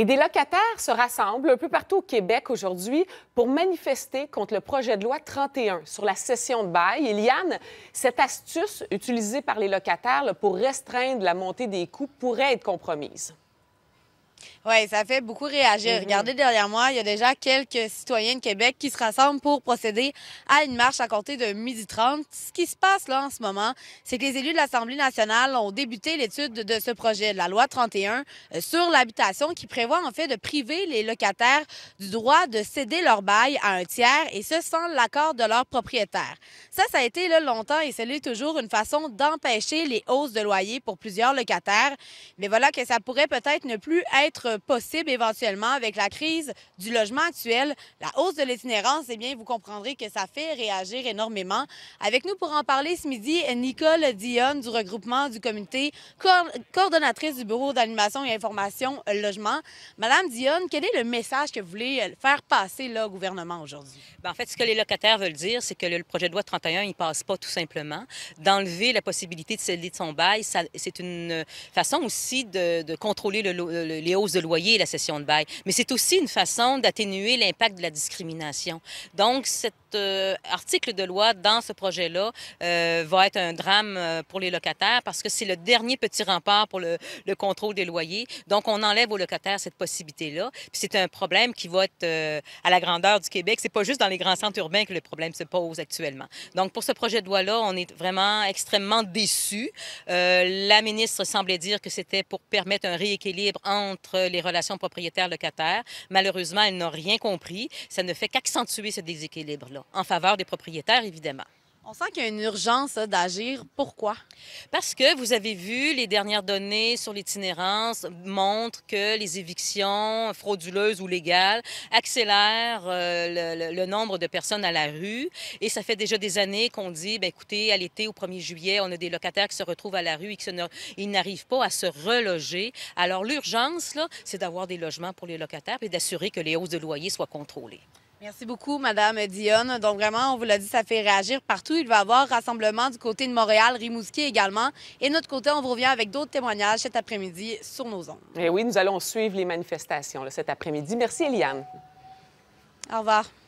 Et des locataires se rassemblent un peu partout au Québec aujourd'hui pour manifester contre le projet de loi 31 sur la cession de bail. Et Liane, cette astuce utilisée par les locataires pour restreindre la montée des coûts pourrait être compromise. Oui, ça fait beaucoup réagir. Mm-hmm. Regardez derrière moi, il y a déjà quelques citoyens de Québec qui se rassemblent pour procéder à une marche à compter de 12h30. Ce qui se passe là en ce moment, c'est que les élus de l'Assemblée nationale ont débuté l'étude de ce projet de la loi 31 euh, sur l'habitation qui prévoit en fait de priver les locataires du droit de céder leur bail à un tiers et ce sans l'accord de leur propriétaire. Ça, ça a été là longtemps et c'est toujours une façon d'empêcher les hausses de loyer pour plusieurs locataires. Mais voilà que ça pourrait peut-être ne plus être possible éventuellement avec la crise du logement actuel, la hausse de l'itinérance, eh bien, vous comprendrez que ça fait réagir énormément. Avec nous pour en parler ce midi, Nicole Dionne du regroupement du comité, coordonnatrice du bureau d'animation et information euh, logement. Madame Dionne, quel est le message que vous voulez euh, faire passer là, au gouvernement aujourd'hui? Ben, en fait, ce que les locataires veulent dire, c'est que le projet de loi 31, il ne passe pas tout simplement. D'enlever la possibilité de céder de son bail, c'est une euh, façon aussi de, contrôler les hausses de de loyer et la cession de bail. Mais c'est aussi une façon d'atténuer l'impact de la discrimination. Donc, cet euh, article de loi dans ce projet-là euh, va être un drame euh, pour les locataires parce que c'est le dernier petit rempart pour le, contrôle des loyers. Donc, on enlève aux locataires cette possibilité-là. Puis c'est un problème qui va être à la grandeur du Québec. C'est pas juste dans les grands centres urbains que le problème se pose actuellement. Donc, pour ce projet de loi-là, on est vraiment extrêmement déçus. la ministre semblait dire que c'était pour permettre un rééquilibre entre les relations propriétaires-locataires. Malheureusement, elles n'ont rien compris. Ça ne fait qu'accentuer ce déséquilibre-là, en faveur des propriétaires, évidemment. On sent qu'il y a une urgence hein, d'agir. Pourquoi? Parce que vous avez vu, les dernières données sur l'itinérance montrent que les évictions frauduleuses ou légales accélèrent euh, le, nombre de personnes à la rue. Et ça fait déjà des années qu'on dit, bien, écoutez, à l'été, au 1er juillet, on a des locataires qui se retrouvent à la rue et qui n'arrivent pas à se reloger. Alors l'urgence, c'est d'avoir des logements pour les locataires et d'assurer que les hausses de loyers soient contrôlées. Merci beaucoup, Madame Dionne. Donc vraiment, on vous l'a dit, ça fait réagir partout. Il va y avoir rassemblement du côté de Montréal, Rimouski également. Et de notre côté, on vous revient avec d'autres témoignages cet après-midi sur nos ondes. Et eh oui, nous allons suivre les manifestations cet après-midi. Merci, Eliane. Au revoir.